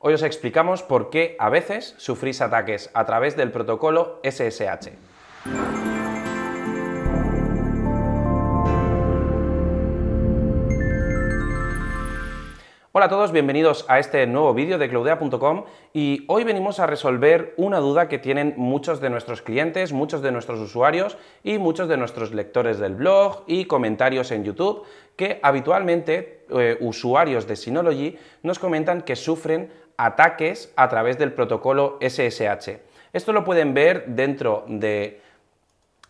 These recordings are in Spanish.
Hoy os explicamos por qué a veces sufrís ataques a través del protocolo SSH. Hola a todos, bienvenidos a este nuevo vídeo de claudea.com y hoy venimos a resolver una duda que tienen muchos de nuestros clientes, muchos de nuestros usuarios y muchos de nuestros lectores del blog y comentarios en YouTube que habitualmente eh, usuarios de Synology nos comentan que sufren ataques a través del protocolo SSH. Esto lo pueden ver dentro de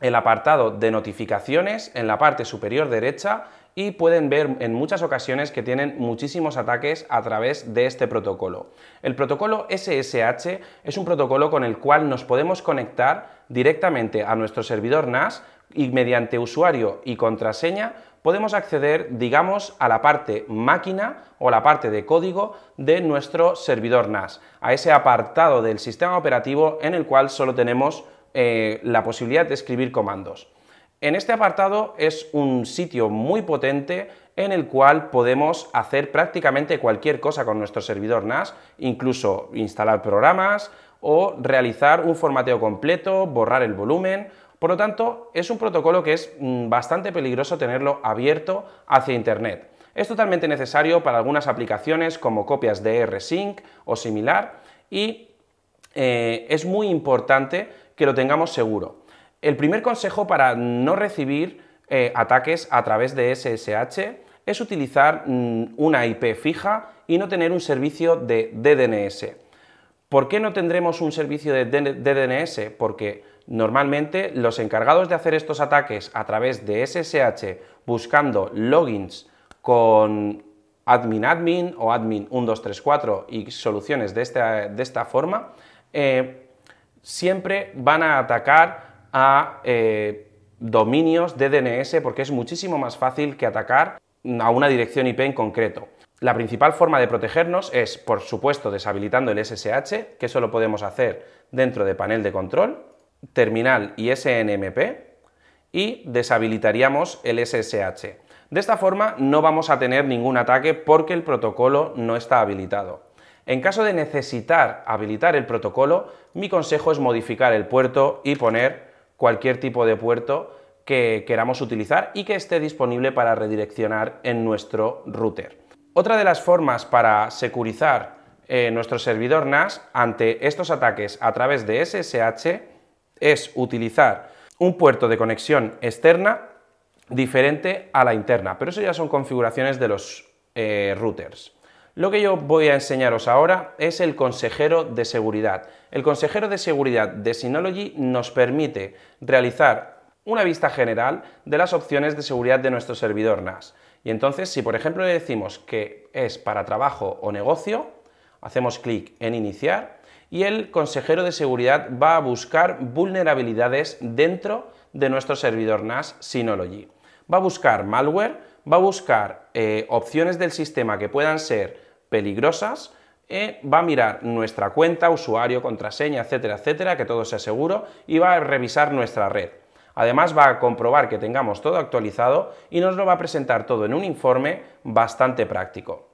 el apartado de notificaciones en la parte superior derecha y pueden ver en muchas ocasiones que tienen muchísimos ataques a través de este protocolo. El protocolo SSH es un protocolo con el cual nos podemos conectar directamente a nuestro servidor NAS y mediante usuario y contraseña podemos acceder, digamos, a la parte máquina o la parte de código de nuestro servidor NAS, a ese apartado del sistema operativo en el cual solo tenemos eh, la posibilidad de escribir comandos. En este apartado es un sitio muy potente en el cual podemos hacer prácticamente cualquier cosa con nuestro servidor NAS, incluso instalar programas o realizar un formateo completo, borrar el volumen. Por lo tanto, es un protocolo que es mm, bastante peligroso tenerlo abierto hacia Internet. Es totalmente necesario para algunas aplicaciones como copias de r o similar y eh, es muy importante que lo tengamos seguro. El primer consejo para no recibir eh, ataques a través de SSH es utilizar mm, una IP fija y no tener un servicio de DDNS. ¿Por qué no tendremos un servicio de DDNS? Porque normalmente los encargados de hacer estos ataques a través de SSH buscando logins con admin admin o admin 1234 y soluciones de esta, de esta forma, eh, siempre van a atacar a eh, dominios de DNS porque es muchísimo más fácil que atacar a una dirección IP en concreto. La principal forma de protegernos es, por supuesto, deshabilitando el SSH, que eso lo podemos hacer dentro de panel de control, terminal y SNMP, y deshabilitaríamos el SSH. De esta forma no vamos a tener ningún ataque porque el protocolo no está habilitado. En caso de necesitar habilitar el protocolo, mi consejo es modificar el puerto y poner cualquier tipo de puerto que queramos utilizar y que esté disponible para redireccionar en nuestro router. Otra de las formas para securizar eh, nuestro servidor NAS ante estos ataques a través de SSH es utilizar un puerto de conexión externa diferente a la interna, pero eso ya son configuraciones de los eh, routers. Lo que yo voy a enseñaros ahora es el consejero de seguridad. El consejero de seguridad de Synology nos permite realizar una vista general de las opciones de seguridad de nuestro servidor NAS. Y entonces, si por ejemplo le decimos que es para trabajo o negocio, hacemos clic en iniciar y el consejero de seguridad va a buscar vulnerabilidades dentro de nuestro servidor NAS Synology. Va a buscar malware, va a buscar eh, opciones del sistema que puedan ser peligrosas, eh, va a mirar nuestra cuenta, usuario, contraseña, etcétera, etcétera, que todo sea seguro, y va a revisar nuestra red. Además va a comprobar que tengamos todo actualizado y nos lo va a presentar todo en un informe bastante práctico.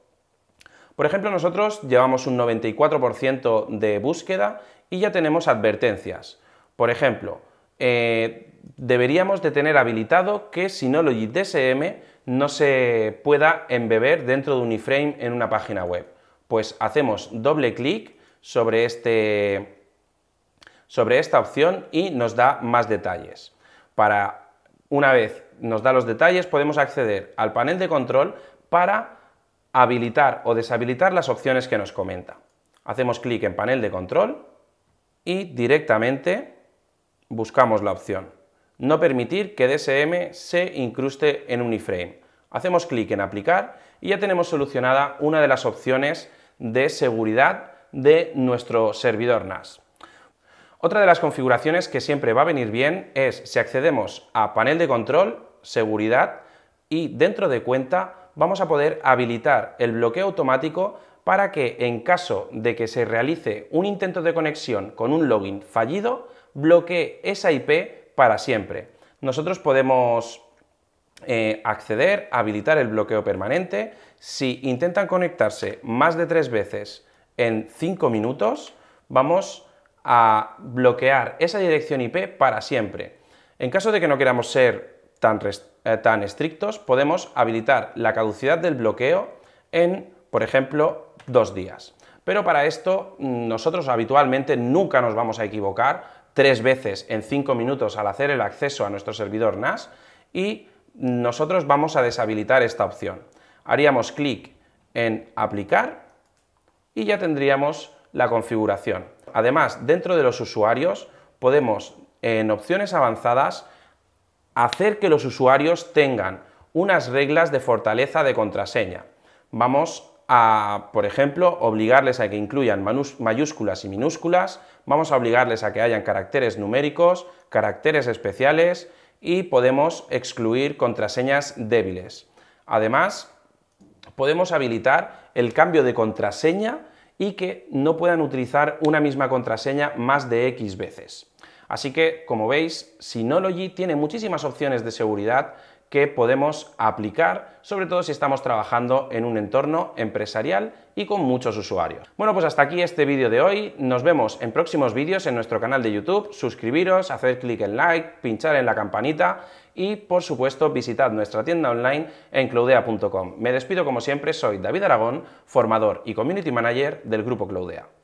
Por ejemplo, nosotros llevamos un 94% de búsqueda y ya tenemos advertencias. Por ejemplo, eh, deberíamos de tener habilitado que si no DSM no se pueda embeber dentro de un iframe en una página web. Pues hacemos doble clic sobre, este, sobre esta opción y nos da más detalles. Para una vez nos da los detalles, podemos acceder al panel de control para habilitar o deshabilitar las opciones que nos comenta. Hacemos clic en panel de control y directamente buscamos la opción no permitir que DSM se incruste en un iframe. Hacemos clic en aplicar y ya tenemos solucionada una de las opciones de seguridad de nuestro servidor NAS. Otra de las configuraciones que siempre va a venir bien es si accedemos a panel de control, seguridad y dentro de cuenta vamos a poder habilitar el bloqueo automático para que en caso de que se realice un intento de conexión con un login fallido, bloquee esa IP para siempre. Nosotros podemos eh, acceder, habilitar el bloqueo permanente. Si intentan conectarse más de tres veces en cinco minutos, vamos a bloquear esa dirección IP para siempre. En caso de que no queramos ser tan, eh, tan estrictos, podemos habilitar la caducidad del bloqueo en, por ejemplo, dos días. Pero para esto mm, nosotros habitualmente nunca nos vamos a equivocar tres veces en cinco minutos al hacer el acceso a nuestro servidor NAS y nosotros vamos a deshabilitar esta opción. Haríamos clic en aplicar y ya tendríamos la configuración. Además, dentro de los usuarios podemos en opciones avanzadas hacer que los usuarios tengan unas reglas de fortaleza de contraseña. Vamos a, por ejemplo, obligarles a que incluyan mayúsculas y minúsculas, vamos a obligarles a que hayan caracteres numéricos, caracteres especiales y podemos excluir contraseñas débiles. Además, podemos habilitar el cambio de contraseña y que no puedan utilizar una misma contraseña más de X veces. Así que, como veis, Synology tiene muchísimas opciones de seguridad que podemos aplicar, sobre todo si estamos trabajando en un entorno empresarial y con muchos usuarios. Bueno, pues hasta aquí este vídeo de hoy. Nos vemos en próximos vídeos en nuestro canal de YouTube. Suscribiros, hacer clic en like, pinchar en la campanita y, por supuesto, visitad nuestra tienda online en cloudea.com. Me despido como siempre, soy David Aragón, formador y community manager del grupo Cloudea.